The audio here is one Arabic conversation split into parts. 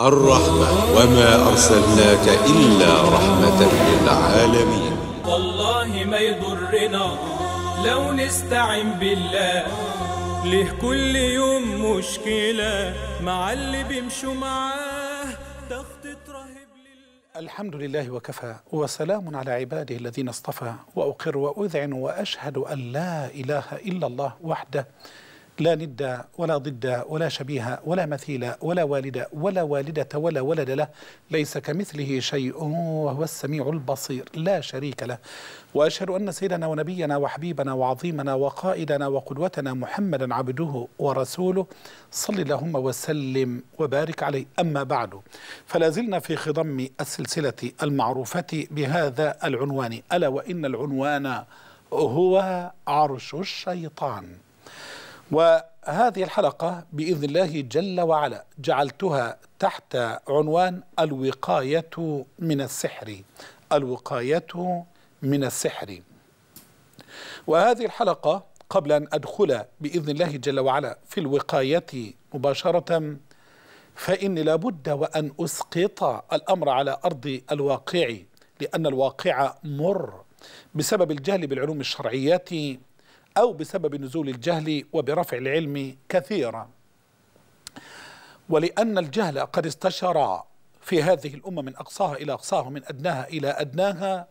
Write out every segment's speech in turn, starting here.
الرحمة وما أرسلناك إلا رحمة للعالمين والله ما يضرنا لو نستعين بالله ليه كل يوم مشكلة مع اللي بيمشوا معاه تخطيط رهيب الحمد لله وكفى وسلام على عباده الذين اصطفى وأقر وأذعن وأشهد أن لا إله إلا الله وحده لا ند ولا ضد ولا شبيه ولا مثيل ولا والد ولا والدة ولا ولد له ليس كمثله شيء وهو السميع البصير لا شريك له وأشهد أن سيدنا ونبينا وحبيبنا وعظيمنا وقائدنا وقدوتنا محمدا عبده ورسوله صل اللهم وسلم وبارك عليه أما بعد فلا زلنا في خضم السلسلة المعروفة بهذا العنوان ألا وإن العنوان هو عرش الشيطان وهذه الحلقة بإذن الله جل وعلا جعلتها تحت عنوان الوقاية من السحر الوقاية من السحر وهذه الحلقة قبل أن أدخل بإذن الله جل وعلا في الوقاية مباشرة فإني لابد وأن أسقط الأمر على أرض الواقع لأن الواقع مر بسبب الجهل بالعلوم الشرعية أو بسبب نزول الجهل وبرفع العلم كثيرا ولأن الجهل قد استشرى في هذه الأمة من أقصاها إلى أقصاها ومن أدناها إلى أدناها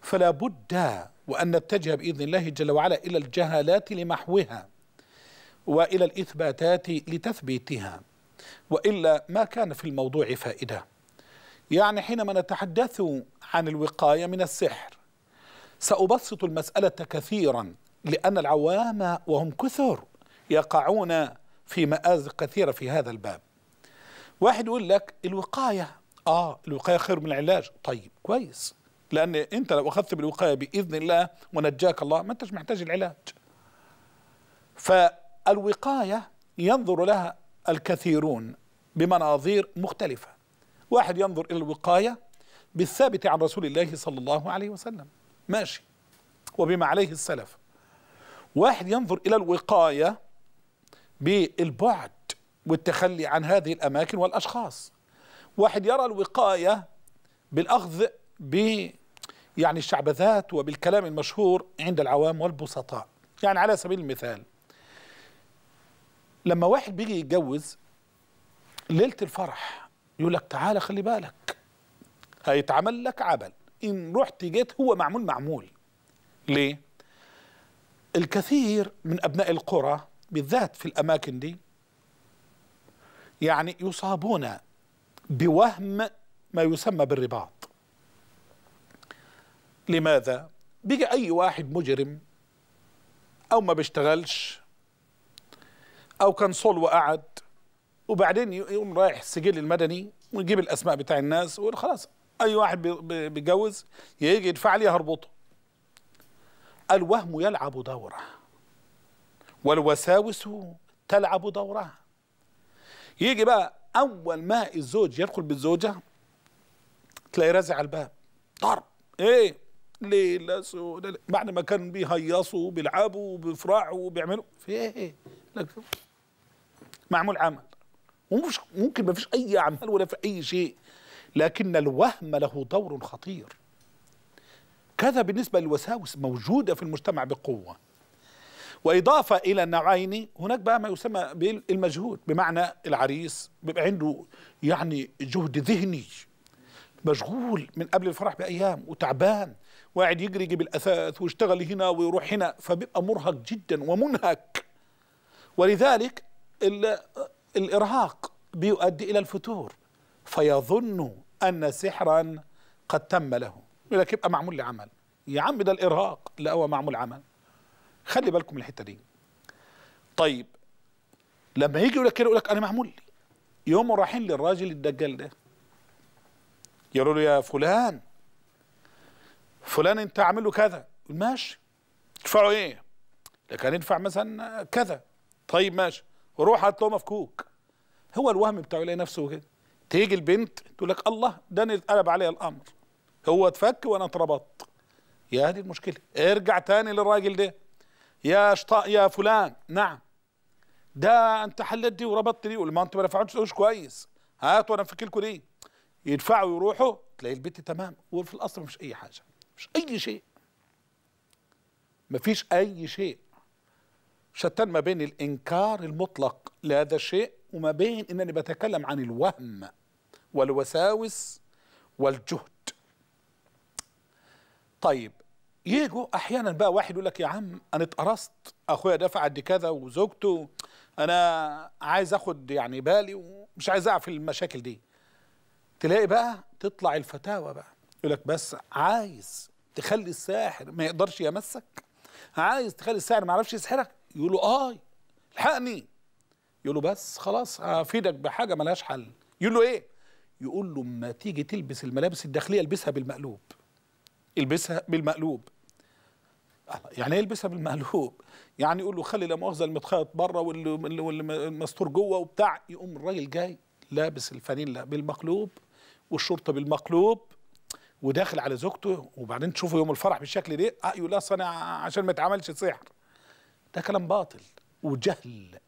فلا بد وأن نتجه بإذن الله جل وعلا إلى الجهالات لمحوها وإلى الإثباتات لتثبيتها وإلا ما كان في الموضوع فائدة يعني حينما نتحدث عن الوقاية من السحر سأبسط المسألة كثيرا لأن العوام وهم كثر يقعون في مآزق كثيرة في هذا الباب واحد يقول لك الوقاية آه الوقاية خير من العلاج طيب كويس لأن أنت لو أخذت بالوقاية بإذن الله ونجاك الله ما أنتش محتاج العلاج فالوقاية ينظر لها الكثيرون بمناظير مختلفة واحد ينظر إلى الوقاية بالثابت عن رسول الله صلى الله عليه وسلم ماشي وبما عليه السلف واحد ينظر إلى الوقاية بالبعد والتخلي عن هذه الأماكن والأشخاص واحد يرى الوقاية بالأخذ ب يعني الشعبذات وبالكلام المشهور عند العوام والبسطاء يعني على سبيل المثال لما واحد بيجي يتجوز ليلة الفرح يقول لك تعالى خلي بالك هيتعمل لك عبل إن رحت جيت هو معمول معمول ليه؟ الكثير من أبناء القرى بالذات في الأماكن دي يعني يصابون بوهم ما يسمى بالرباط لماذا؟ بيجي أي واحد مجرم أو ما بيشتغلش أو كان صول وقعد وبعدين يقوم رايح السجل المدني ويجيب الأسماء بتاع الناس وخلاص أي واحد بيتجوز يجي يدفع لي هربطه الوهم يلعب دوره والوساوس تلعب دورها يجي بقى اول ما الزوج يدخل بالزوجه تلاقي رازع على الباب ضرب ايه ليلة سودة بعد ما كان بيهيصوا بيلعبوا بيفرحوا بيعملوا في إيه،, ايه لك معمول عمل ومش ممكن ما فيش اي اعمال ولا في اي شيء لكن الوهم له دور خطير كذا بالنسبة للوساوس موجودة في المجتمع بقوة وإضافة إلى النوعين هناك بقى ما يسمى بالمجهود بمعنى العريس بيبقى عنده يعني جهد ذهني مشغول من قبل الفرح بأيام وتعبان وقاعد يجري يجيب الأثاث ويشتغل هنا ويروح هنا فبيبقى مرهق جدا ومنهك ولذلك الإرهاق بيؤدي إلى الفتور فيظن أن سحرا قد تم له يقول لك يبقى معمول لعمل يا عم ده الارهاق لا هو معمول عمل خلي بالكم من الحته دي طيب لما يجي يقول لك كده يقول لك انا معمول لي يوم رايحين للراجل الدجال ده يقولوا له يا فلان فلان انت عامل له كذا ماشي تدفعوا ايه كان يدفع مثلا كذا طيب ماشي روح هات له مفكوك هو الوهم بتاعه يلاقي نفسه كده تيجي البنت تقول لك الله ده انا اتقلب عليا الامر هو اتفك وانا اتربطت يا دي المشكلة ارجع تاني للراجل ده يا شطاء يا فلان نعم ده انت حلت دي وربطت دي ما انتوا ما رفعتش كويس هاتوا انا في لكم دي يدفعوا يروحوا تلاقي البيت تمام وفي الاصل مش اي حاجه مش اي شيء مفيش اي شيء شتان ما بين الانكار المطلق لهذا الشيء وما بين انني بتكلم عن الوهم والوساوس والجهد طيب يجوا احيانا بقى واحد يقول لك يا عم انا اتقرصت اخويا دفع قد كذا وزوجته انا عايز اخد يعني بالي ومش عايز اعرف المشاكل دي تلاقي بقى تطلع الفتاوى بقى يقول لك بس عايز تخلي الساحر ما يقدرش يمسك عايز تخلي الساحر ما يعرفش يسحرك يقول له اه الحقني يقول له بس خلاص هفيدك بحاجه ملهاش حل يقول له ايه يقول له ما تيجي تلبس الملابس الداخليه البسها بالمقلوب البسها بالمقلوب يعني إيه يلبسها بالمقلوب يعني يقول له خلي لا مؤاخذه المتخيط بره والمستور جوه وبتاع يقوم الراجل جاي لابس الفانيلا بالمقلوب والشرطه بالمقلوب وداخل على زوجته وبعدين تشوفه يوم الفرح بالشكل ده اه يقول اصل عشان ما اتعملش سحر ده كلام باطل وجهل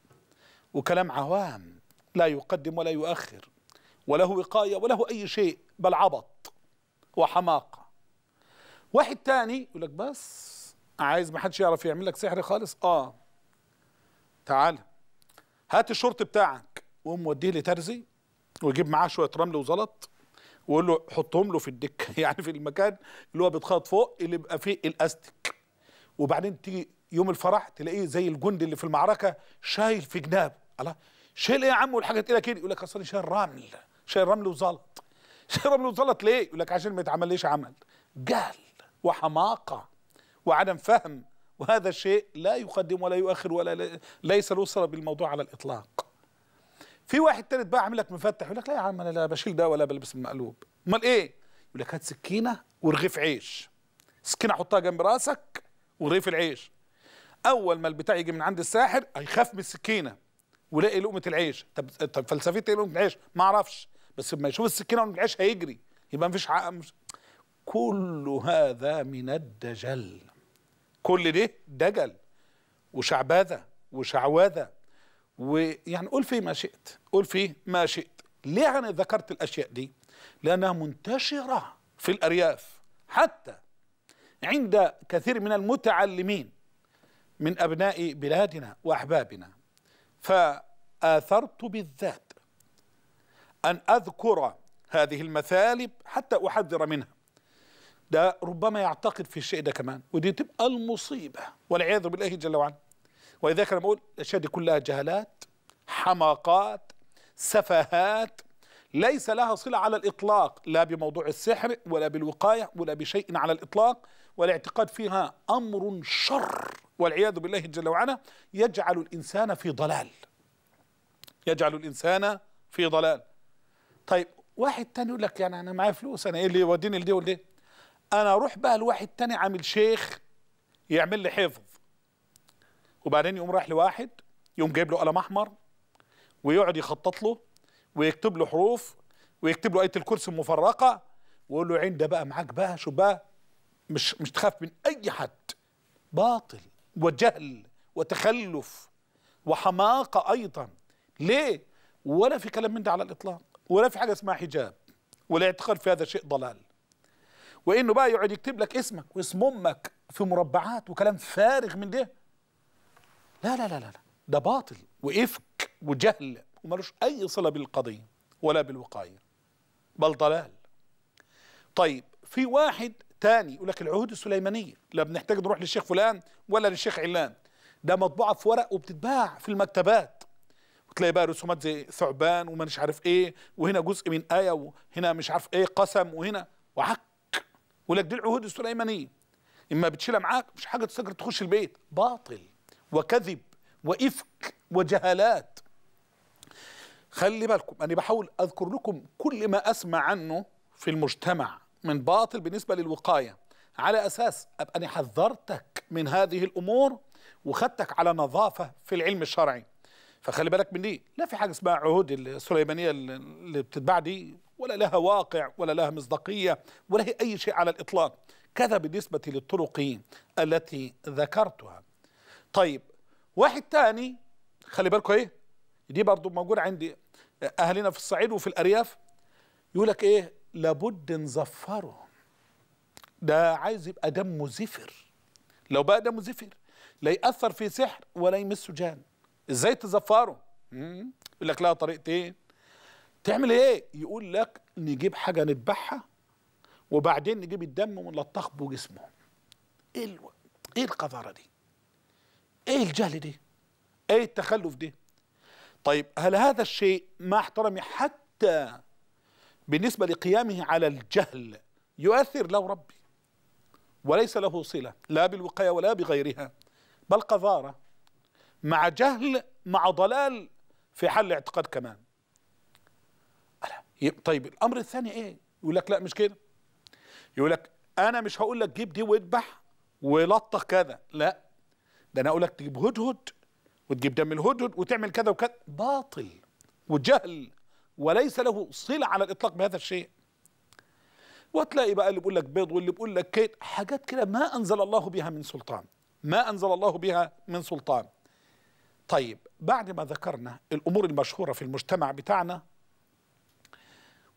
وكلام عوام لا يقدم ولا يؤخر وله وقايه وله اي شيء بل عبط وحماقه واحد تاني يقول لك بس عايز ما حدش يعرف يعمل لك سحر خالص اه تعال هات الشرط بتاعك وقوم وديه لترزي ويجيب معاه شويه رمل وزلط ويقول له حطهم له في الدكه يعني في المكان اللي هو بيتخبط فوق اللي بيبقى فيه الاستك وبعدين تيجي يوم الفرح تلاقيه زي الجندي اللي في المعركه شايل في جنابه الله شايل ايه يا عم والحاجه تقيله كده يقول لك اصل شايل رمل شايل رمل وزلط شايل رمل وزلط ليه؟ يقول لك عشان ما يتعمليش عمل جهل وحماقه وعدم فهم وهذا شيء لا يقدم ولا يؤخر ولا ليس له صله بالموضوع على الاطلاق في واحد ثالث بقى عامل لك مفتح يقول لك لا يا عم انا لا بشيل ده ولا بلبس المقلوب امال ايه يقول لك هات سكينه ورغيف عيش سكينه حطها جنب راسك ورغيف العيش اول ما البتاع يجي من عند الساحر هيخاف من السكينه ولاقي لقمه العيش طب طب فلسفه ايه لقمه العيش ما اعرفش بس لما يشوف السكينه ولقمه العيش هيجري يبقى مفيش عقل كل هذا من الدجل كل ده دجل وشعبذة وشعوذة ويعني قول فيه ما شئت قول فيه ما شئت ليه أنا ذكرت الأشياء دي لأنها منتشرة في الأرياف حتى عند كثير من المتعلمين من أبناء بلادنا وأحبابنا فآثرت بالذات أن أذكر هذه المثالب حتى أحذر منها ده ربما يعتقد في الشيء ده كمان ودي تبقى المصيبة والعياذ بالله جل وعلا ولذلك أنا بقول الأشياء دي كلها جهالات حماقات سفهات ليس لها صلة على الإطلاق لا بموضوع السحر ولا بالوقاية ولا بشيء على الإطلاق والاعتقاد فيها أمر شر والعياذ بالله جل وعلا يجعل الإنسان في ضلال يجعل الإنسان في ضلال طيب واحد تاني يقول لك يعني أنا معايا فلوس أنا إيه اللي يوديني لدي ولدي انا اروح بقى لواحد تاني عامل شيخ يعمل لي حفظ وبعدين يقوم رايح لواحد يقوم جايب له قلم احمر ويقعد يخطط له ويكتب له حروف ويكتب له ايه الكرسي المفرقه ويقول له عين ده بقى معاك بقى شو بقى مش مش تخاف من اي حد باطل وجهل وتخلف وحماقه ايضا ليه ولا في كلام من ده على الاطلاق ولا في حاجه اسمها حجاب والاعتقاد في هذا شيء ضلال وانه بقى يقعد يكتب لك اسمك واسم امك في مربعات وكلام فارغ من ده لا لا لا لا ده باطل وافك وجهل وملوش اي صله بالقضيه ولا بالوقايه بل ضلال طيب في واحد تاني يقول لك العهود السليمانيه لا بنحتاج نروح للشيخ فلان ولا للشيخ علان ده مطبوعه في ورق وبتتباع في المكتبات وتلاقي بقى رسومات زي ثعبان وما مش عارف ايه وهنا جزء من ايه وهنا مش عارف ايه قسم وهنا وعك ولك دي العهود السليمانيه اما بتشيلها معاك مش حاجه تستقر تخش البيت باطل وكذب وافك وجهالات خلي بالكم انا بحاول اذكر لكم كل ما اسمع عنه في المجتمع من باطل بالنسبه للوقايه على اساس ابقى انا حذرتك من هذه الامور وخدتك على نظافه في العلم الشرعي فخلي بالك من دي لا في حاجه اسمها عهود السليمانيه اللي بتتباع دي ولا لها واقع ولا لها مصداقية ولا هي أي شيء على الإطلاق كذا بالنسبة للطرق التي ذكرتها طيب واحد تاني خلي بالكم ايه دي برضو موجود عندي اهلنا في الصعيد وفي الارياف يقول لك ايه لابد نزفره ده عايز يبقى دمه زفر لو بقى دمه زفر لا ياثر في سحر ولا يمسه جان ازاي تزفره يقول لك لها طريقتين تعمل ايه يقول لك نجيب حاجه نذبحها وبعدين نجيب الدم ونلطخ بجسمه ايه ايه القذاره دي ايه الجهل دي ايه التخلف دي طيب هل هذا الشيء ما احترمي حتى بالنسبة لقيامه على الجهل يؤثر له ربي وليس له صلة لا بالوقاية ولا بغيرها بل قذارة مع جهل مع ضلال في حل اعتقاد كمان طيب الامر الثاني ايه يقول لك لا مش كده يقول لك انا مش هقول لك جيب دي واذبح ولطخ كذا لا ده انا اقول لك تجيب هدهد وتجيب دم الهدهد وتعمل كذا وكذا باطل وجهل وليس له صله على الاطلاق بهذا الشيء وتلاقي بقى اللي بيقول لك بيض واللي بيقول لك كيت حاجات كده ما انزل الله بها من سلطان ما انزل الله بها من سلطان طيب بعد ما ذكرنا الامور المشهوره في المجتمع بتاعنا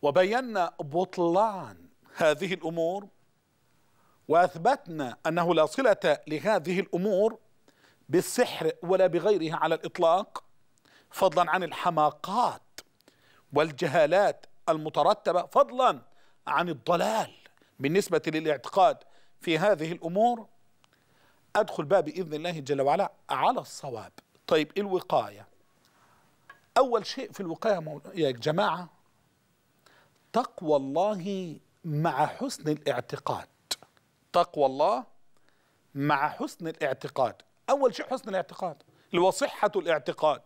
وبينا بطلان هذه الامور واثبتنا انه لا صله لهذه الامور بالسحر ولا بغيرها على الاطلاق فضلا عن الحماقات والجهالات المترتبه فضلا عن الضلال بالنسبه للاعتقاد في هذه الامور ادخل باب باذن الله جل وعلا على الصواب طيب الوقايه اول شيء في الوقايه يا جماعه تقوى الله مع حسن الاعتقاد تقوى الله مع حسن الاعتقاد أول شيء حسن الاعتقاد اللي هو صحة الاعتقاد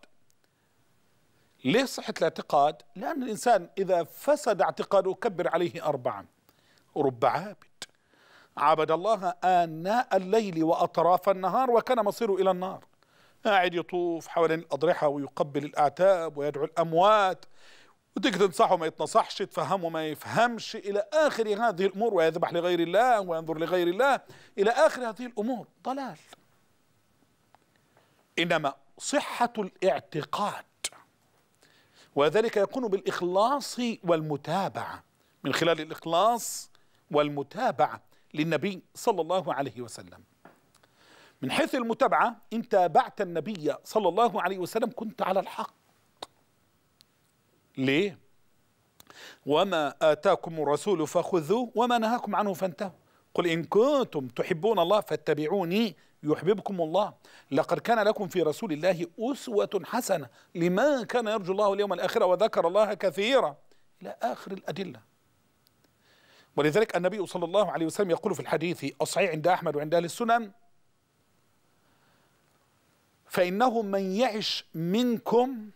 ليه صحة الاعتقاد؟ لأن الإنسان إذا فسد اعتقاده كبر عليه أربعا رب عابد عبد الله آناء الليل وأطراف النهار وكان مصيره إلى النار قاعد يطوف حوالين الأضرحة ويقبل الأعتاب ويدعو الأموات وتيجي تنصحه ما يتنصحش تفهمه ما يفهمش الى اخر هذه الامور ويذبح لغير الله وينظر لغير الله الى اخر هذه الامور ضلال انما صحه الاعتقاد وذلك يكون بالاخلاص والمتابعه من خلال الاخلاص والمتابعه للنبي صلى الله عليه وسلم من حيث المتابعه ان تابعت النبي صلى الله عليه وسلم كنت على الحق ليه؟ وما آتاكم الرسول فخذوه وما نهاكم عنه فانتهوا قل إن كنتم تحبون الله فاتبعوني يحببكم الله لقد كان لكم في رسول الله أسوة حسنة لمن كان يرجو الله اليوم الآخرة وذكر الله كثيرا إلى آخر الأدلة ولذلك النبي صلى الله عليه وسلم يقول في الحديث الصحيح عند أحمد وعند أهل السنن فإنه من يعش منكم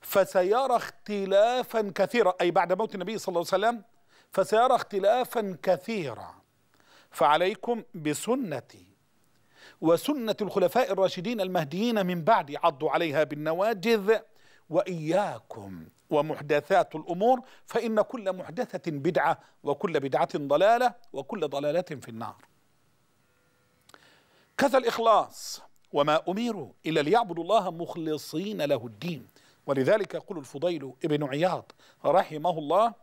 فسيرى اختلافا كثيرا أي بعد موت النبي صلى الله عليه وسلم فسيرى اختلافا كثيرا فعليكم بسنتي وسنة الخلفاء الراشدين المهديين من بعد عضوا عليها بالنواجذ وإياكم ومحدثات الأمور فإن كل محدثة بدعة وكل بدعة ضلالة وكل ضلالة في النار كذا الإخلاص وما أمروا إلا ليعبدوا الله مخلصين له الدين ولذلك يقول الفضيل ابن عياض رحمه الله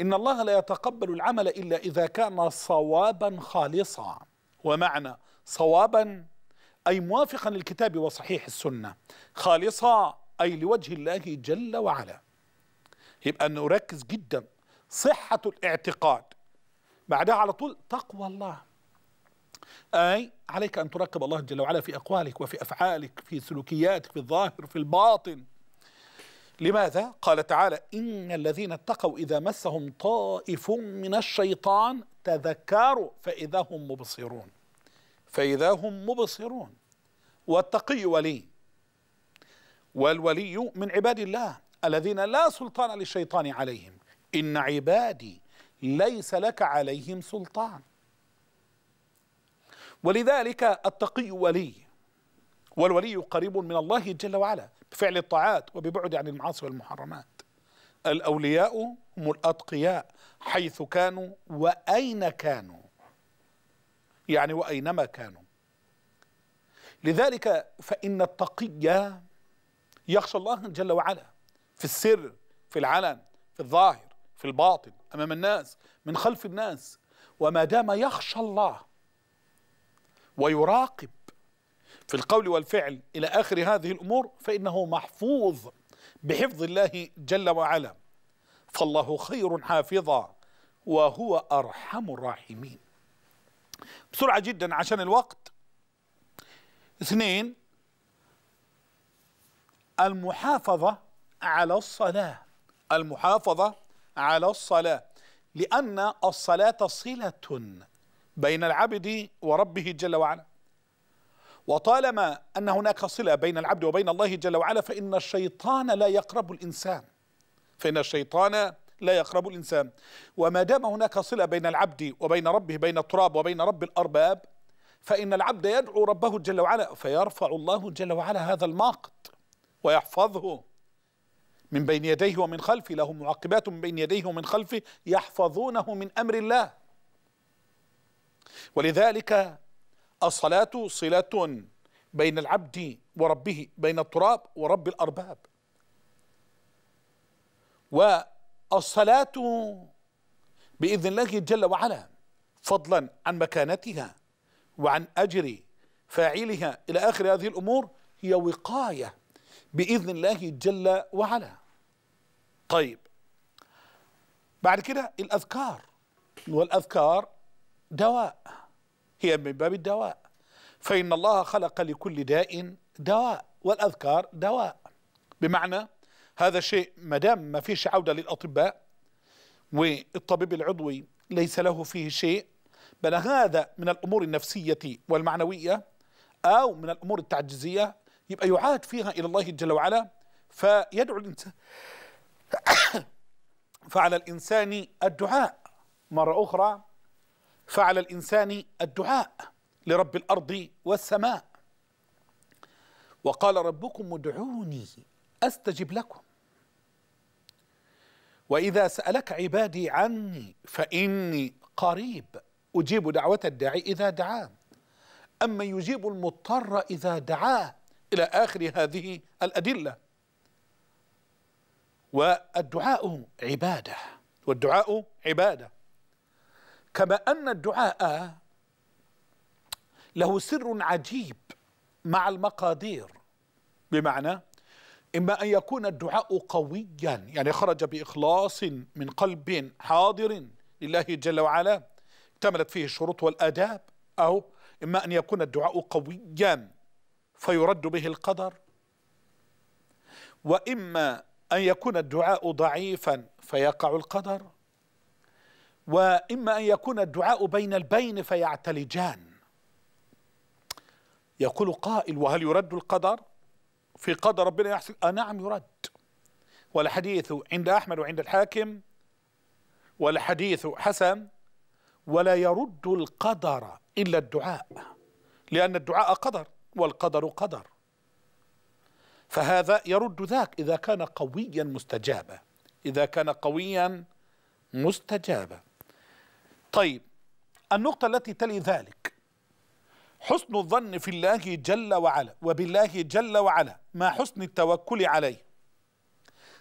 إن الله لا يتقبل العمل إلا إذا كان صوابا خالصا ومعنى صوابا أي موافقا للكتاب وصحيح السنة خالصا أي لوجه الله جل وعلا يبقى نركز جدا صحة الاعتقاد بعدها على طول تقوى الله أي عليك أن تراقب الله جل وعلا في أقوالك وفي أفعالك في سلوكياتك في الظاهر في الباطن لماذا؟ قال تعالى إن الذين اتقوا إذا مسهم طائف من الشيطان تذكروا فإذا هم مبصرون فإذا هم مبصرون والتقي ولي والولي من عباد الله الذين لا سلطان للشيطان عليهم إن عبادي ليس لك عليهم سلطان ولذلك التقي ولي والولي قريب من الله جل وعلا بفعل الطاعات وببعد عن المعاصي والمحرمات الأولياء هم الأتقياء حيث كانوا وأين كانوا يعني وأينما كانوا لذلك فإن التقي يخشى الله جل وعلا في السر في العلن في الظاهر في الباطن أمام الناس من خلف الناس وما دام يخشى الله ويراقب في القول والفعل إلى آخر هذه الأمور فإنه محفوظ بحفظ الله جل وعلا فالله خير حافظا وهو أرحم الراحمين بسرعة جدا عشان الوقت اثنين المحافظة على الصلاة المحافظة على الصلاة لأن الصلاة صلة بين العبد وربه جل وعلا وطالما أن هناك صلة بين العبد وبين الله جل وعلا فإن الشيطان لا يقرب الإنسان فإن الشيطان لا يقرب الإنسان وما دام هناك صلة بين العبد وبين ربه بين التراب وبين رب الأرباب فإن العبد يدعو ربه جل وعلا فيرفع الله جل وعلا هذا الماقت ويحفظه من بين يديه ومن خلفه له معقبات من بين يديه ومن خلفه يحفظونه من أمر الله ولذلك الصلاة صلة بين العبد وربه بين التراب ورب الأرباب والصلاة بإذن الله جل وعلا فضلا عن مكانتها وعن أجر فاعلها إلى آخر هذه الأمور هي وقاية بإذن الله جل وعلا طيب بعد كده الأذكار والأذكار دواء هي من باب الدواء فإن الله خلق لكل داء دواء والأذكار دواء بمعنى هذا شيء ما دام ما فيش عودة للأطباء والطبيب العضوي ليس له فيه شيء بل هذا من الأمور النفسية والمعنوية أو من الأمور التعجيزية يبقى يعاد فيها إلى الله جل وعلا فيدعو الإنسان فعلى الإنسان الدعاء مرة أخرى فعلى الانسان الدعاء لرب الارض والسماء وقال ربكم ادعوني استجب لكم واذا سالك عبادي عني فاني قريب اجيب دعوه الداعي اذا دعاه اما يجيب المضطر اذا دعاه الى اخر هذه الادله والدعاء عباده والدعاء عباده كما أن الدعاء له سر عجيب مع المقادير بمعنى إما أن يكون الدعاء قويا يعني خرج بإخلاص من قلب حاضر لله جل وعلا اكتملت فيه الشروط والآداب أو إما أن يكون الدعاء قويا فيرد به القدر وإما أن يكون الدعاء ضعيفا فيقع القدر واما ان يكون الدعاء بين البين فيعتلجان يقول قائل وهل يرد القدر في قدر ربنا يحصل نعم يرد والحديث عند احمد وعند الحاكم والحديث حسن ولا يرد القدر الا الدعاء لان الدعاء قدر والقدر قدر فهذا يرد ذاك اذا كان قويا مستجابا اذا كان قويا مستجابا طيب النقطة التي تلي ذلك حسن الظن في الله جل وعلا وبالله جل وعلا مع حسن التوكل عليه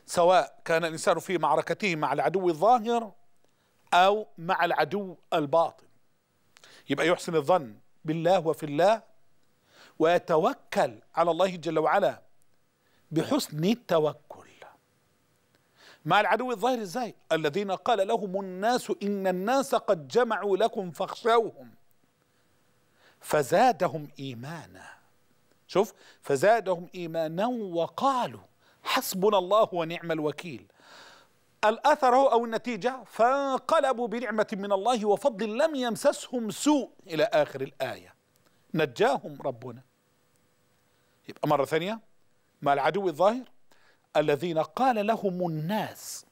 سواء كان الإنسان في معركته مع العدو الظاهر أو مع العدو الباطن يبقى يحسن الظن بالله وفي الله ويتوكل على الله جل وعلا بحسن التوكل مع العدو الظاهر ازاي الذين قال لهم الناس إن الناس قد جمعوا لكم فاخشوهم فزادهم إيمانا شوف فزادهم إيمانا وقالوا حسبنا الله ونعم الوكيل الأثر أو النتيجة فانقلبوا بنعمة من الله وفضل لم يمسسهم سوء إلى آخر الآية نجاهم ربنا يبقى مرة ثانية مع العدو الظاهر الذين قال لهم الناس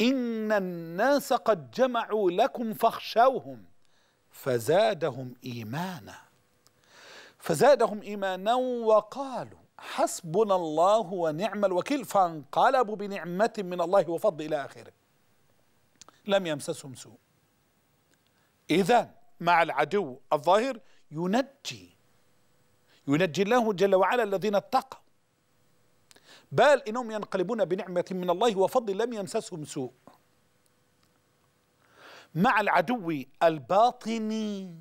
إن الناس قد جمعوا لكم فاخشوهم فزادهم إيمانا فزادهم إيمانا وقالوا حسبنا الله ونعم الوكيل فانقلبوا بنعمة من الله وفضل إلى آخره لم يمسسهم سوء إذا مع العدو الظاهر ينجي ينجي الله جل وعلا الذين اتقوا بل إنهم ينقلبون بنعمة من الله وفضل لم يمسسهم سوء مع العدو الباطني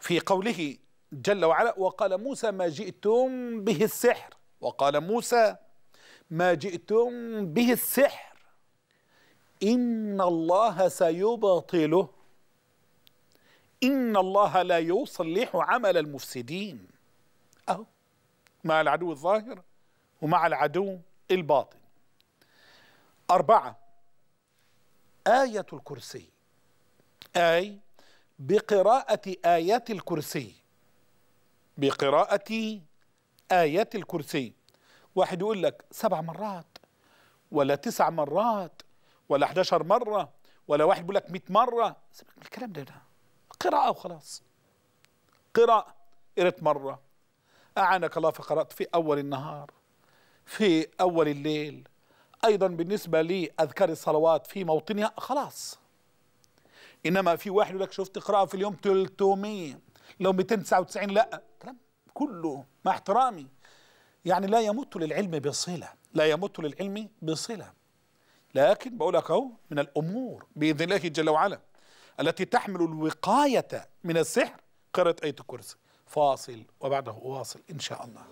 في قوله جل وعلا وقال موسى ما جئتم به السحر وقال موسى ما جئتم به السحر إن الله سيبطله إن الله لا يصلح عمل المفسدين أهو مع العدو الظاهر ومع العدو الباطن أربعة آية الكرسي أي بقراءة آيات الكرسي بقراءة آيات الكرسي واحد يقول لك سبع مرات ولا تسع مرات ولا 11 مرة ولا واحد بيقول لك 100 مرة سيبك من الكلام ده, ده قراءة وخلاص قراءة قرأت مرة أعانك الله فقرأت في أول النهار في أول الليل أيضا بالنسبة لأذكار الصلوات في موطنها خلاص إنما في واحد يقول لك شفت قراءة في اليوم 300 لو 299 لا كلام كله مع احترامي يعني لا يمت للعلم بصلة لا يمت للعلم بصلة لكن بقول لك أهو من الأمور بإذن الله جل وعلا التي تحمل الوقاية من السحر قراءة آية الكرسي فاصل وبعده أواصل إن شاء الله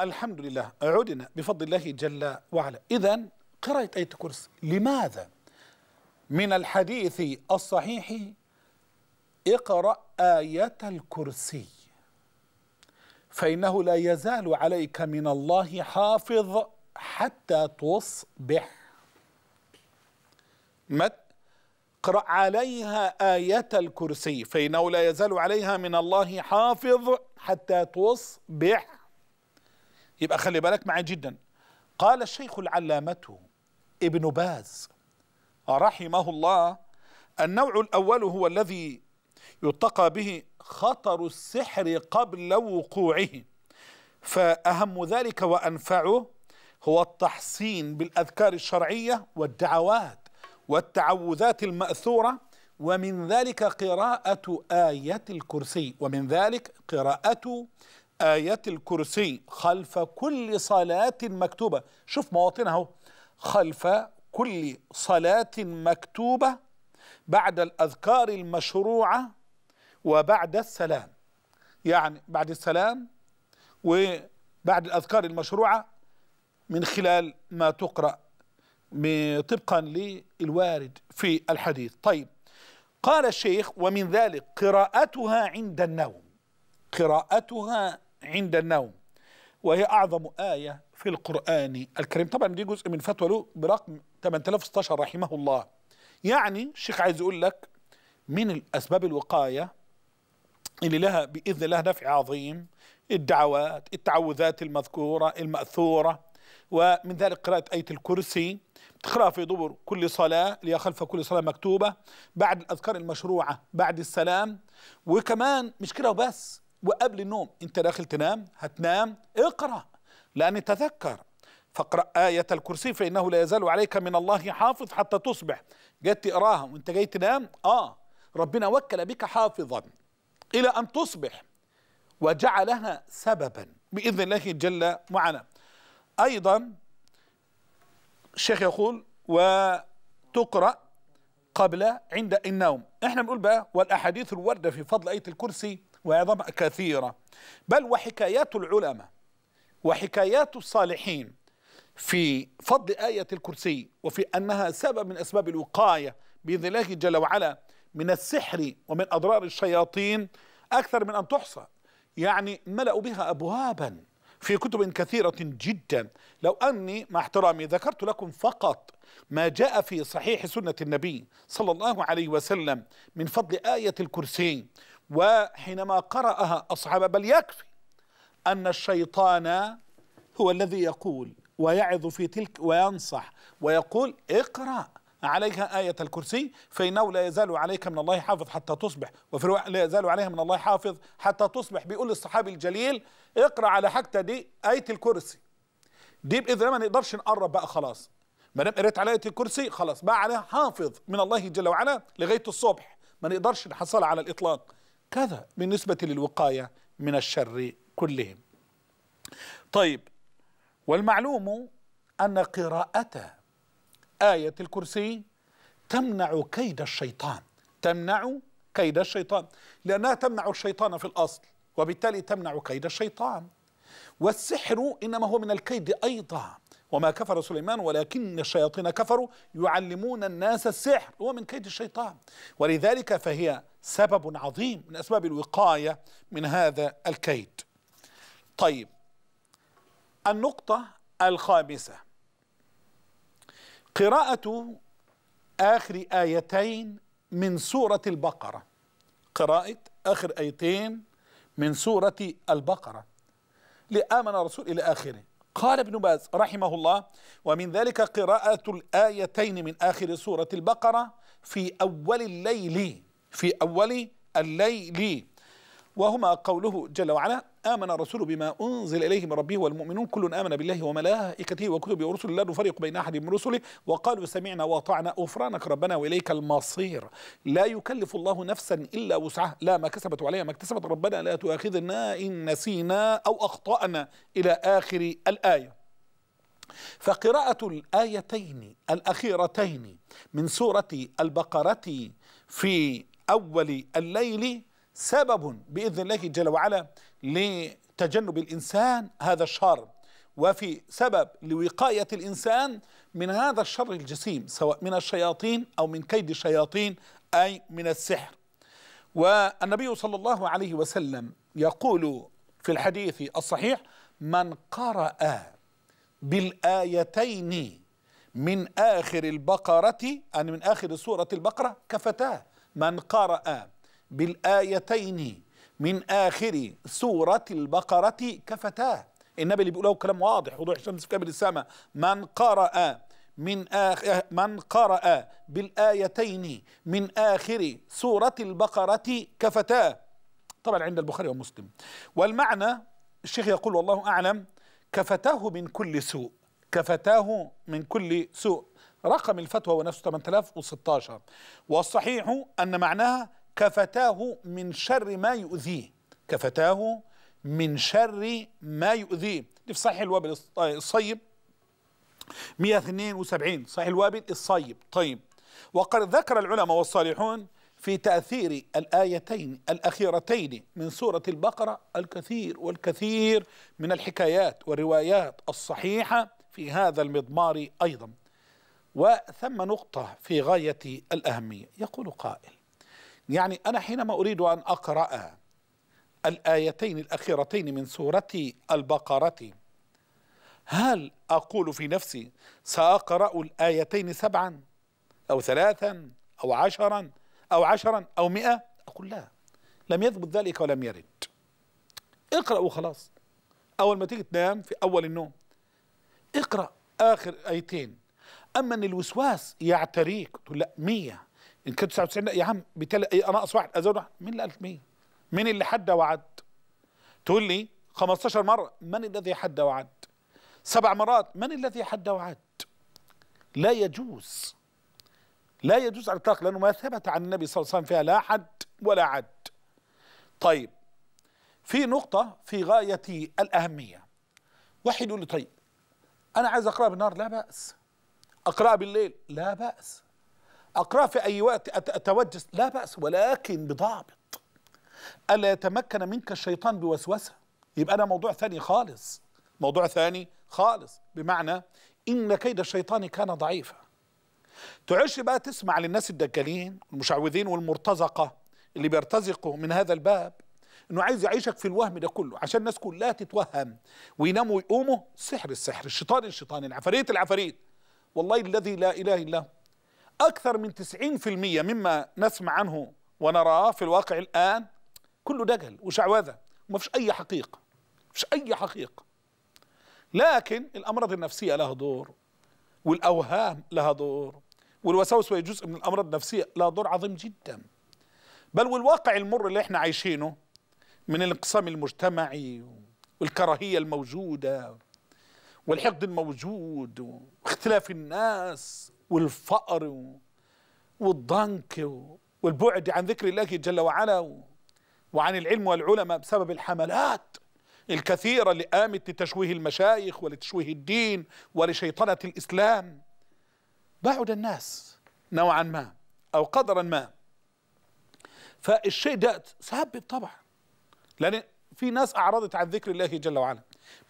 الحمد لله عدنا بفضل الله جل وعلا إذا قراءة آية الكرسي لماذا من الحديث الصحيح اقرأ آية الكرسي فإنه لا يزال عليك من الله حافظ حتى تصبح مت اقرأ عليها آية الكرسي فإنه لا يزال عليها من الله حافظ حتى تصبح يبقى خلي بالك معي جدا قال الشيخ العلامة ابن باز رحمه الله النوع الأول هو الذي يتقى به خطر السحر قبل وقوعه فأهم ذلك وأنفعه هو التحصين بالأذكار الشرعية والدعوات والتعوذات المأثورة ومن ذلك قراءة آية الكرسي ومن ذلك قراءة آية الكرسي خلف كل صلاة مكتوبة شوف مواطنها اهو خلف كل صلاة مكتوبة بعد الأذكار المشروعة وبعد السلام يعني بعد السلام وبعد الأذكار المشروعة من خلال ما تقرأ طبقا للوارد في الحديث طيب قال الشيخ ومن ذلك قراءتها عند النوم قراءتها عند النوم وهي أعظم آية في القرآن الكريم طبعا دي جزء من فتوى له برقم 8016 رحمه الله يعني الشيخ عايز يقول لك من الأسباب الوقاية اللي لها بإذن الله نفع عظيم الدعوات التعوذات المذكورة المأثورة ومن ذلك قراءة آية الكرسي تقرأ في دور كل صلاة ليها خلف كل صلاة مكتوبة بعد الأذكار المشروعة بعد السلام وكمان مش كده وبس وقبل النوم انت داخل تنام هتنام اقرأ لأن تذكر فاقرأ آية الكرسي فإنه لا يزال عليك من الله حافظ حتى تصبح جاي تقراها وانت جاي تنام آه ربنا وكل بك حافظا إلى أن تصبح وجعلها سببا بإذن الله جل وعلا أيضا الشيخ يقول وتقرأ قبل عند النوم احنا بنقول بقى والأحاديث الواردة في فضل آية الكرسي وعظم كثيرة بل وحكايات العلماء وحكايات الصالحين في فضل آية الكرسي وفي أنها سبب من أسباب الوقاية بإذن الله جل وعلا من السحر ومن أضرار الشياطين أكثر من أن تحصى يعني ملأوا بها أبوابا في كتب كثيرة جدا لو أني مع احترامي ذكرت لكم فقط ما جاء في صحيح سنة النبي صلى الله عليه وسلم من فضل آية الكرسي وحينما قرأها أصحاب بل يكفي أن الشيطان هو الذي يقول ويعظ في تلك وينصح ويقول اقرأ عليك آية الكرسي فإنه لا يزال عليك من الله حافظ حتى تصبح وفي الوقت لا يزال عليها من الله حافظ حتى تصبح بيقول للصحابي الجليل اقرأ على حتى دي آية الكرسي دي بإذن ما نقدرش نقرب بقى خلاص ما دام قريت على آية الكرسي خلاص بقى عليها حافظ من الله جل وعلا لغاية الصبح ما نقدرش نحصلها على الإطلاق كذا بالنسبة للوقاية من الشر كلهم طيب والمعلوم أن قراءة آية الكرسي تمنع كيد الشيطان تمنع كيد الشيطان لأنها تمنع الشيطان في الأصل وبالتالي تمنع كيد الشيطان والسحر إنما هو من الكيد أيضا وما كفر سليمان ولكن الشياطين كفروا يعلمون الناس السحر هو من كيد الشيطان ولذلك فهي سبب عظيم من أسباب الوقاية من هذا الكيد طيب النقطة الخامسة قراءة آخر آيتين من سورة البقرة قراءة آخر آيتين من سورة البقرة لآمن الرسول إلى آخره قال ابن باز رحمه الله ومن ذلك قراءة الآيتين من آخر سورة البقرة في أول الليل في أول الليل وهما قوله جل وعلا آمن الرسول بما أنزل إليه من ربه والمؤمنون كل آمن بالله وملائكته وكتبه ورسله لا نفرق بين أحد من رسله وقالوا سمعنا وأطعنا غفرانك ربنا وإليك المصير لا يكلف الله نفسا إلا وسعها لا ما كسبت وعليها ما اكتسبت ربنا لا تؤاخذنا إن نسينا أو أخطأنا إلى آخر الآية فقراءة الآيتين الأخيرتين من سورة البقرة في أول الليل سبب بإذن الله جل وعلا لتجنب الإنسان هذا الشر وفي سبب لوقاية الإنسان من هذا الشر الجسيم سواء من الشياطين أو من كيد الشياطين أي من السحر والنبي صلى الله عليه وسلم يقول في الحديث الصحيح من قرأ بالآيتين من آخر البقرة يعني من آخر سورة البقرة كفتاه من قرأ بالآيتين من آخر سورة البقرة كفتاه النبي اللي بيقوله كلام واضح وضوح الشمس في كامل السماء من قرأ من آخر من قرأ بالآيتين من آخر سورة البقرة كفتاه طبعا عند البخاري ومسلم والمعنى الشيخ يقول والله أعلم كفتاه من كل سوء كفتاه من كل سوء رقم الفتوى هو نفسه 8016 والصحيح أن معناها كفتاه من شر ما يؤذيه كفتاه من شر ما يؤذيه دي في صحيح الوابل آه، الصيب 172 صحيح الوابل الصيب طيب وقد ذكر العلماء والصالحون في تأثير الآيتين الأخيرتين من سورة البقرة الكثير والكثير من الحكايات والروايات الصحيحة في هذا المضمار أيضا وثم نقطة في غاية الأهمية يقول قائل يعني أنا حينما أريد أن أقرأ الآيتين الأخيرتين من سورة البقرة هل أقول في نفسي سأقرأ الآيتين سبعا أو ثلاثا أو عشرا أو عشرا أو مئة أقول لا لم يثبت ذلك ولم يرد اقرأ وخلاص أول ما تيجي تنام في أول النوم اقرأ آخر آيتين أما أن الوسواس يعتريك تقول لا مية ان كان 99 يا عم بالتالي ايه ناقص واحد ازود واحد مين اللي قال 100 مين اللي حد وعد تقول لي 15 مره من الذي حد وعد سبع مرات من الذي حد وعد لا يجوز لا يجوز على الاطلاق لانه ما ثبت عن النبي صلى الله عليه وسلم فيها لا حد ولا عد طيب في نقطة في غاية الأهمية واحد يقول لي طيب أنا عايز أقرأ بالنهار لا بأس أقرأ بالليل لا بأس أقرأ في أي وقت أتوجس لا بأس ولكن بضابط ألا يتمكن منك الشيطان بوسوسة يبقى أنا موضوع ثاني خالص موضوع ثاني خالص بمعنى إن كيد الشيطان كان ضعيفا تعيش بقى تسمع للناس الدجالين المشعوذين والمرتزقة اللي بيرتزقوا من هذا الباب انه عايز يعيشك في الوهم ده كله عشان الناس كلها تتوهم ويناموا ويقوموا سحر السحر الشيطان الشيطان العفاريت العفاريت والله الذي لا اله الا هو أكثر من 90% مما نسمع عنه ونراه في الواقع الآن كله دجل وشعوذة وما فيش أي حقيقة فيش أي حقيقة لكن الأمراض النفسية لها دور والأوهام لها دور والوساوس وهي جزء من الأمراض النفسية لها دور عظيم جدا بل والواقع المر اللي احنا عايشينه من الانقسام المجتمعي والكراهية الموجودة والحقد الموجود واختلاف الناس والفقر والضنك والبعد عن ذكر الله جل وعلا وعن العلم والعلماء بسبب الحملات الكثيرة اللي قامت لتشويه المشايخ ولتشويه الدين ولشيطنة الإسلام بعد الناس نوعا ما أو قدرا ما فالشيء ده سبب طبعا لأن في ناس أعرضت عن ذكر الله جل وعلا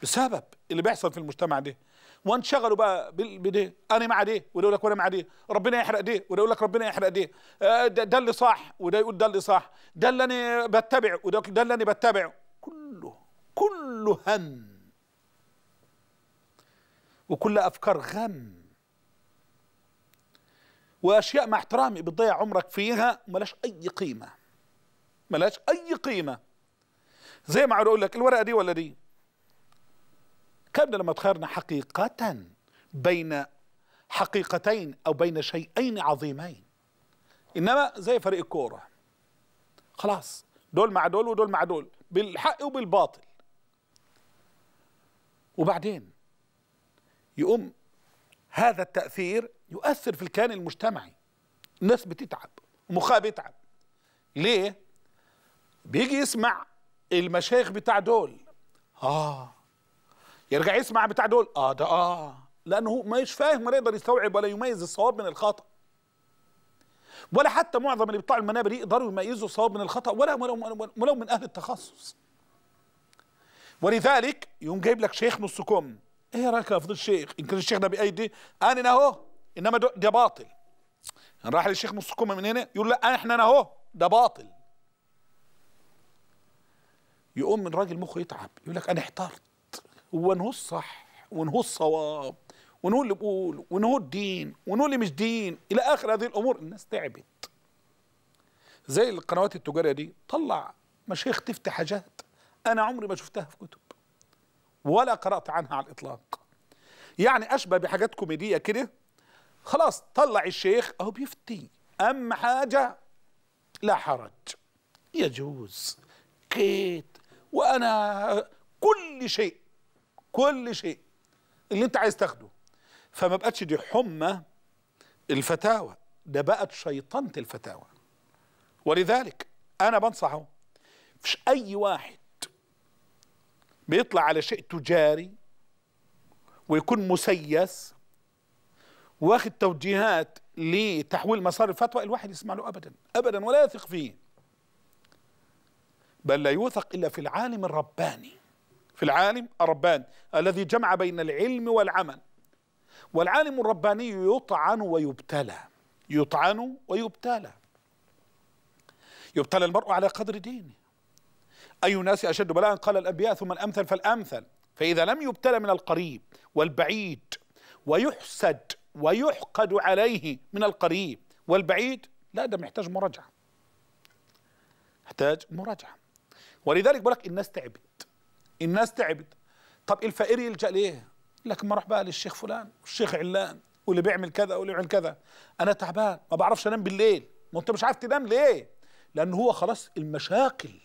بسبب اللي بيحصل في المجتمع ده وانشغلوا بقى بده انا مع ده إيه؟ وده يقول لك وانا مع ده إيه؟ ربنا يحرق ده وده يقول لك ربنا يحرق آه، ده ده اللي صح وده يقول ده اللي صح ده اللي انا بتبع وده ده اللي انا بتبعه كله كله هم وكل افكار غم واشياء مع احترامي بتضيع عمرك فيها ملاش اي قيمه ملاش اي قيمه زي ما اقول لك الورقه دي ولا دي كان لما تخيرنا حقيقة بين حقيقتين أو بين شيئين عظيمين إنما زي فريق الكورة خلاص دول مع دول ودول مع دول بالحق وبالباطل وبعدين يقوم هذا التأثير يؤثر في الكيان المجتمعي الناس بتتعب مخها بيتعب ليه؟ بيجي يسمع المشايخ بتاع دول آه يرجع يسمع بتاع دول اه ده اه لانه هو مش فاهم ولا يقدر يستوعب ولا يميز الصواب من الخطا ولا حتى معظم اللي بيطلعوا المنابر يقدروا يميزوا الصواب من الخطا ولا ولو من اهل التخصص ولذلك يقوم جايب لك شيخ نص كم ايه رايك يا فضيل الشيخ ان كان الشيخ ده بايدي انا اهو انما ده باطل راح للشيخ نص كم من هنا يقول لا احنا اهو ده باطل يقوم من راجل مخه يتعب يقول لك انا احترت ونهو الصح ونهو الصواب ونهو اللي بقول ونهو الدين ونهو اللي مش دين الى اخر هذه الامور الناس تعبت زي القنوات التجاريه دي طلع مشايخ تفتي حاجات انا عمري ما شفتها في كتب ولا قرات عنها على الاطلاق يعني اشبه بحاجات كوميديه كده خلاص طلع الشيخ اهو بيفتي اما حاجه لا حرج يجوز كيت وانا كل شيء كل شيء اللي انت عايز تاخده فما بقتش دي حمى الفتاوى ده بقت شيطنة الفتاوى ولذلك انا بنصحه مش اي واحد بيطلع على شيء تجاري ويكون مسيس واخد توجيهات لتحويل مسار الفتوى الواحد يسمع له ابدا ابدا ولا يثق فيه بل لا يوثق الا في العالم الرباني في العالم الرباني الذي جمع بين العلم والعمل والعالم الرباني يطعن ويبتلى يطعن ويبتلى يبتلى المرء على قدر دينه أي الناس أشد بلاء قال الأنبياء ثم الأمثل فالأمثل فإذا لم يبتلى من القريب والبعيد ويحسد ويحقد عليه من القريب والبعيد لا ده محتاج مراجعة محتاج مراجعة ولذلك بقول لك الناس تعبت الناس تعبت طب الفقير يلجأ ليه لك ما راح بقى للشيخ فلان والشيخ علان واللي بيعمل كذا واللي بيعمل كذا انا تعبان ما بعرفش انام بالليل ما انت مش عارف تنام ليه لان هو خلاص المشاكل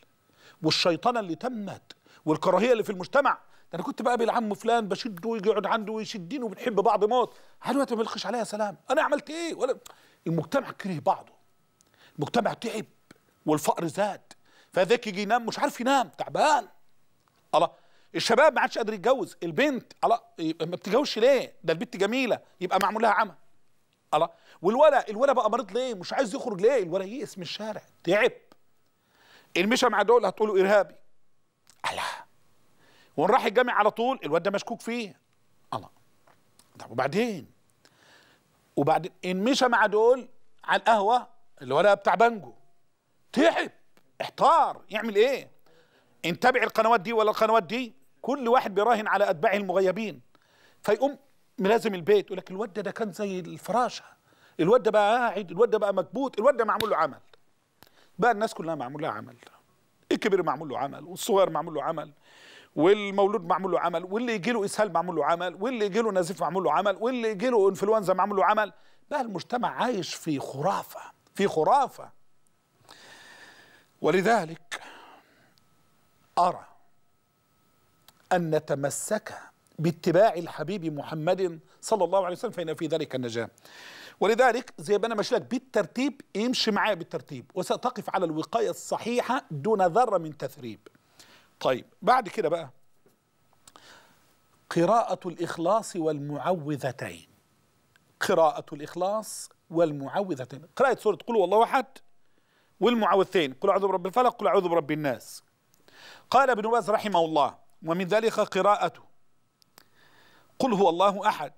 والشيطنه اللي تمت والكراهيه اللي في المجتمع ده انا كنت بقابل عم فلان بشده ويقعد عنده ويشدني وبنحب بعض موت دلوقتي ما بيلقيش عليا سلام انا عملت ايه ولا المجتمع كره بعضه المجتمع تعب والفقر زاد فذاك يجي ينام مش عارف ينام تعبان الله الشباب ما عادش قادر يتجوز البنت الله ما بتتجوزش ليه ده البنت جميله يبقى معمول لها عمى الله والولا الولا بقى مريض ليه مش عايز يخرج ليه الولا يئس من الشارع تعب المشى مع دول هتقولوا ارهابي الله وان راح الجامع على طول الواد ده مشكوك فيه الله طب وبعدين وبعدين ان مشى مع دول على القهوه الولد بتاع بانجو تعب احتار يعمل ايه نتابع القنوات دي ولا القنوات دي كل واحد بيراهن على اتباعه المغيبين فيقوم ملازم البيت يقول لك الواد ده كان زي الفراشه الواد ده بقى قاعد الواد ده بقى مكبوت الواد ده معمول له عمل بقى الناس كلها معمول لها عمل الكبير معمول له عمل والصغير معمول له عمل والمولود معمول له عمل واللي يجي له اسهال معمول له عمل واللي يجي له نزيف معمول له عمل واللي يجي له انفلونزا معمول له عمل بقى المجتمع عايش في خرافه في خرافه ولذلك أرى أن نتمسك باتباع الحبيب محمد صلى الله عليه وسلم فإن في ذلك النجاة ولذلك زي ما أنا ماشي لك بالترتيب امشي معايا بالترتيب وستقف على الوقاية الصحيحة دون ذرة من تثريب طيب بعد كده بقى قراءة الإخلاص والمعوذتين قراءة الإخلاص والمعوذتين قراءة سورة قل والله أحد والمعوذتين قل أعوذ برب الفلق قل أعوذ برب الناس قال ابن باز رحمه الله ومن ذلك قراءته قل هو الله أحد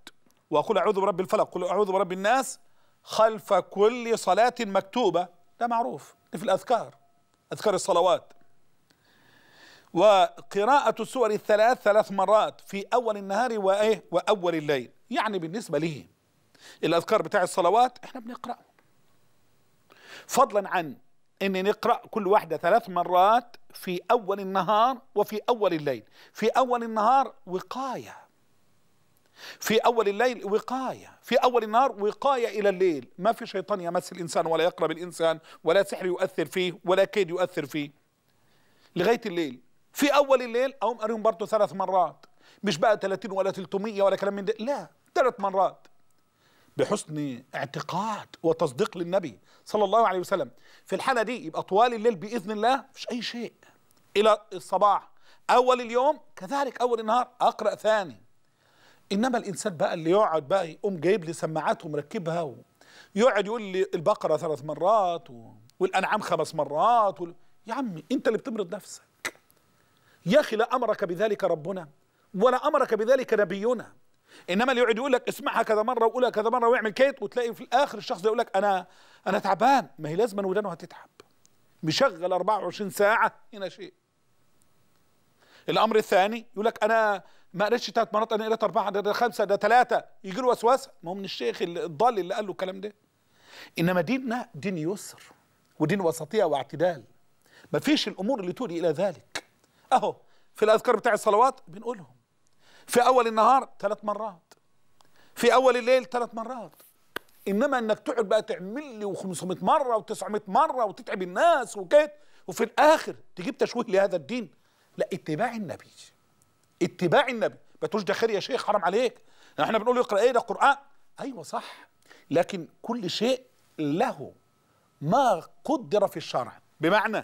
وقل أعوذ برب الفلق قل أعوذ برب الناس خلف كل صلاة مكتوبة ده معروف في الأذكار أذكار الصلوات وقراءة السور الثلاث ثلاث مرات في أول النهار وإيه وأول الليل يعني بالنسبة لي الأذكار بتاع الصلوات احنا بنقرأ فضلا عن ان نقرأ كل واحدة ثلاث مرات في أول النهار وفي أول الليل في أول النهار وقاية في أول الليل وقاية في أول النهار وقاية إلى الليل ما في شيطان يمس الإنسان ولا يقرب الإنسان ولا سحر يؤثر فيه ولا كيد يؤثر فيه لغاية الليل في أول الليل أقوم اريهم برضه ثلاث مرات مش بقى 30 ولا 300 ولا كلام من ده لا ثلاث مرات بحسن اعتقاد وتصديق للنبي صلى الله عليه وسلم في الحالة دي يبقى طوال الليل بإذن الله مش أي شيء إلى الصباح أول اليوم كذلك أول النهار أقرأ ثاني إنما الإنسان بقى اللي يقعد بقى يقوم جايب لي سماعات ومركبها ويقعد يقعد يقول لي البقرة ثلاث مرات و... والأنعام خمس مرات و... يا عمي أنت اللي بتمرض نفسك يا أخي لا أمرك بذلك ربنا ولا أمرك بذلك نبينا انما اللي يقعد يقول لك اسمعها كذا مره وقولها كذا مره ويعمل كيت وتلاقي في الاخر الشخص ده يقول لك انا انا تعبان ما هي لازما ودانه هتتعب مشغل 24 ساعه هنا شيء الامر الثاني يقول لك انا ما قريتش ثلاث مرات انا قريت اربعه ده, ده خمسه ده ثلاثه يجي له وسوسه ما هو من الشيخ الضال اللي قال له الكلام ده انما ديننا دين يسر ودين وسطيه واعتدال ما فيش الامور اللي تؤدي الى ذلك اهو في الاذكار بتاع الصلوات بنقولهم في أول النهار ثلاث مرات في أول الليل ثلاث مرات إنما إنك تقعد بقى تعمل لي و500 مرة و900 مرة وتتعب الناس وكده وفي الآخر تجيب تشويه لهذا الدين لا اتباع النبي اتباع النبي ما تقولش ده خير يا شيخ حرام عليك احنا بنقول اقرا ايه ده قرآن ايوه صح لكن كل شيء له ما قدر في الشرع بمعنى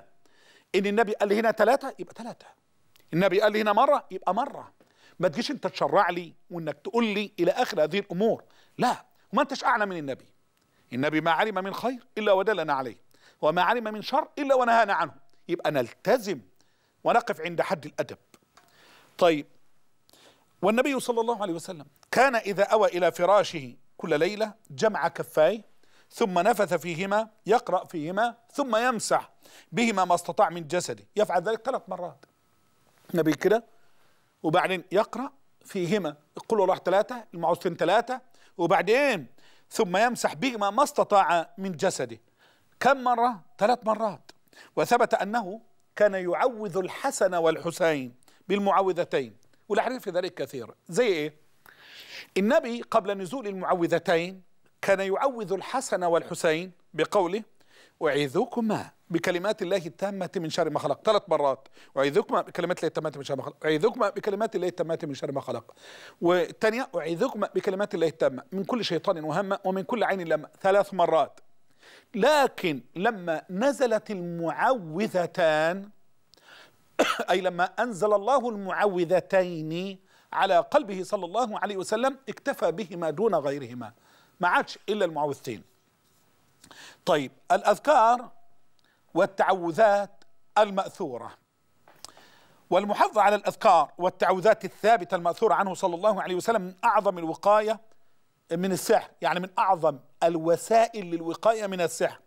ان النبي قال لي هنا ثلاثه يبقى ثلاثه النبي قال لي هنا مره يبقى مره ما تجيش انت تشرع لي وانك تقول لي الى اخر هذه الامور لا وما انتش اعلى من النبي النبي ما علم من خير الا ودلنا عليه وما علم من شر الا ونهانا عنه يبقى نلتزم ونقف عند حد الادب طيب والنبي صلى الله عليه وسلم كان اذا اوى الى فراشه كل ليله جمع كفيه ثم نفث فيهما يقرا فيهما ثم يمسح بهما ما استطاع من جسده يفعل ذلك ثلاث مرات النبي كده وبعدين يقرأ فيهما قل الله ثلاثة المعوذتين ثلاثة وبعدين ثم يمسح بهما ما استطاع من جسده كم مرة؟ ثلاث مرات وثبت أنه كان يعوذ الحسن والحسين بالمعوذتين والأحاديث في ذلك كثيرة زي إيه؟ النبي قبل نزول المعوذتين كان يعوذ الحسن والحسين بقوله أعيذكما بكلمات الله التامة من شر ما خلق ثلاث مرات أعيذكما بكلمات الله التامة من شر ما خلق أعيذكما بكلمات الله التامة من شر ما خلق والثانية أعيذكما بكلمات الله التامة من كل شيطان وهمة ومن كل عين لم ثلاث مرات لكن لما نزلت المعوذتان أي لما أنزل الله المعوذتين على قلبه صلى الله عليه وسلم اكتفى بهما دون غيرهما ما عادش إلا المعوذتين طيب الأذكار والتعوذات المأثورة والمحافظة على الأذكار والتعوذات الثابتة المأثورة عنه صلى الله عليه وسلم من أعظم الوقاية من السحر يعني من أعظم الوسائل للوقاية من السحر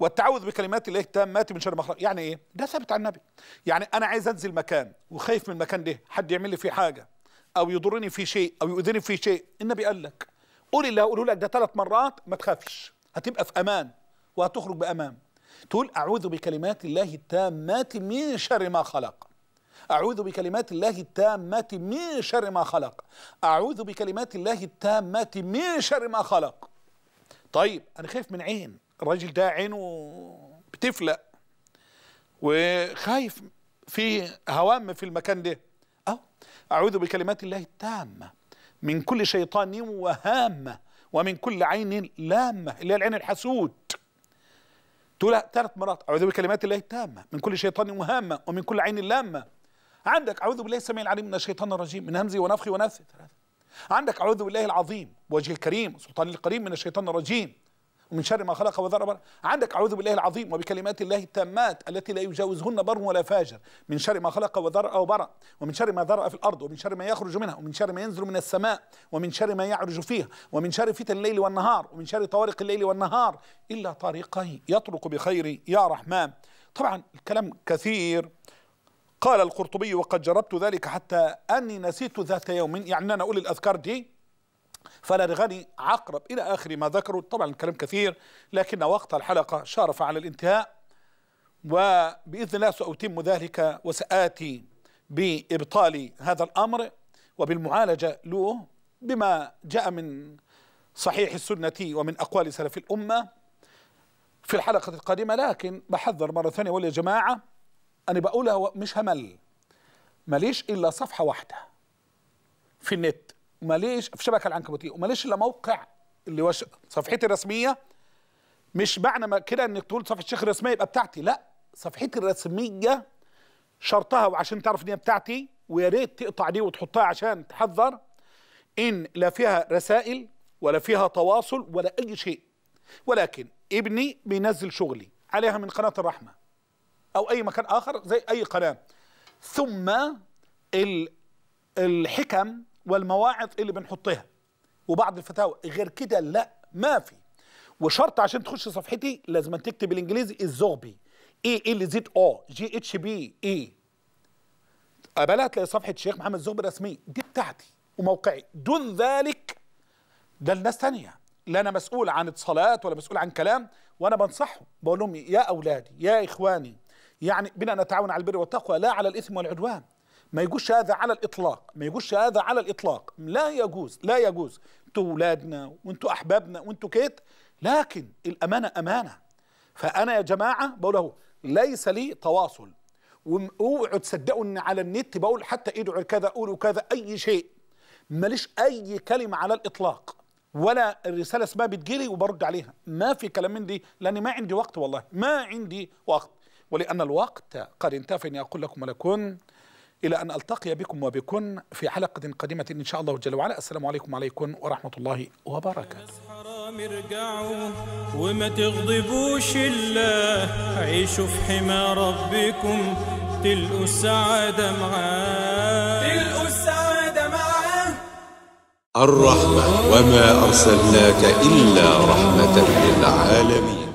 والتعوذ بكلمات الله التامات من شر مخلوق يعني ايه ده ثابت عن النبي يعني انا عايز انزل مكان وخايف من المكان ده حد يعمل لي فيه حاجه او يضرني في شيء او يؤذيني في شيء النبي قال لك قولي اللي هقوله لك ده ثلاث مرات ما تخافش هتبقى في امان وهتخرج بامان تقول اعوذ بكلمات الله التامات من شر ما خلق أعوذ بكلمات الله التامة من شر ما خلق أعوذ بكلمات الله التامة من شر ما خلق طيب أنا خايف من عين الراجل ده عينه بتفلق وخايف في هوام في المكان ده أه أعوذ بكلمات الله التامة من كل شيطان وهامة ومن كل عين لامة اللي هي العين الحسود تقولها ثلاث مرات أعوذ بكلمات الله التامة من كل شيطان وهامة ومن كل عين لامة عندك أعوذ بالله السميع العليم من الشيطان الرجيم من همزي ونفخي ونفثي عندك أعوذ بالله العظيم وجه الكريم سلطان القريم من الشيطان الرجيم ومن شر ما خلق وضرب عندك أعوذ بالله العظيم وبكلمات الله التامات التي لا يجاوزهن بر ولا فاجر من شر ما خلق او وبرأ ومن شر ما ذرأ في الأرض ومن شر ما يخرج منها ومن شر ما ينزل من السماء ومن شر ما يعرج فيها ومن شر فتن الليل والنهار ومن شر طوارق الليل والنهار إلا طريقه يطرق بخير يا رحمن طبعا الكلام كثير قال القرطبي وقد جربت ذلك حتى أني نسيت ذات يوم يعني أنا أقول الأذكار دي فلرغني عقرب إلى آخر ما ذكروا طبعا الكلام كثير لكن وقت الحلقة شارف على الانتهاء وبإذن الله سأتم ذلك وسآتي بإبطال هذا الأمر وبالمعالجة له بما جاء من صحيح السنة ومن أقوال سلف الأمة في الحلقة القادمة لكن بحذر مرة ثانية يا جماعة أنا بقولها مش همل ماليش إلا صفحة واحدة في النت وماليش في شبكه العنكبوتيه وماليش الا موقع اللي هو صفحتي الرسميه مش معنى ما كده انك تقول صفحه الشيخ الرسميه يبقى بتاعتي لا صفحتي الرسميه شرطها وعشان تعرف ان هي بتاعتي ويا ريت تقطع دي وتحطها عشان تحذر ان لا فيها رسائل ولا فيها تواصل ولا اي شيء ولكن ابني بينزل شغلي عليها من قناه الرحمه او اي مكان اخر زي اي قناه ثم الحكم والمواعظ اللي بنحطها وبعض الفتاوى غير كده لا ما في وشرط عشان تخش صفحتي لازم تكتب بالانجليزي الزغبي اي ال زد او جي اتش بي اي e. قبلها تلاقي صفحه الشيخ محمد زغبي الرسميه دي بتاعتي وموقعي دون ذلك ده لناس تانية لا انا مسؤول عن الصلاه ولا مسؤول عن كلام وانا بنصحهم بقول لهم يا اولادي يا اخواني يعني بنا نتعاون على البر والتقوى لا على الاثم والعدوان ما يجوش هذا على الاطلاق ما يجوش هذا على الاطلاق لا يجوز لا يجوز انتوا ولادنا وانتوا احبابنا وانتوا كيت لكن الامانه امانه فانا يا جماعه بقول اهو ليس لي تواصل واوعوا تصدقوا ان على النت بقول حتى ادعوا كذا قولوا كذا اي شيء ماليش اي كلمه على الاطلاق ولا الرساله اسمها بتجيلي وبرد عليها ما في كلام من دي لاني ما عندي وقت والله ما عندي وقت ولان الوقت قد انتفى اني اقول لكم ولكن إلى أن ألتقي بكم وبكن في حلقة قادمة إن شاء الله جل وعلا السلام عليكم وعليكم ورحمة الله وبركاته حرام ارجعوا وما تغضبوش الله عيشوا في حما ربكم تلقوا السعادة معاه تلقوا السعادة معاه الرحمة وما أرسلناك إلا رحمة للعالمين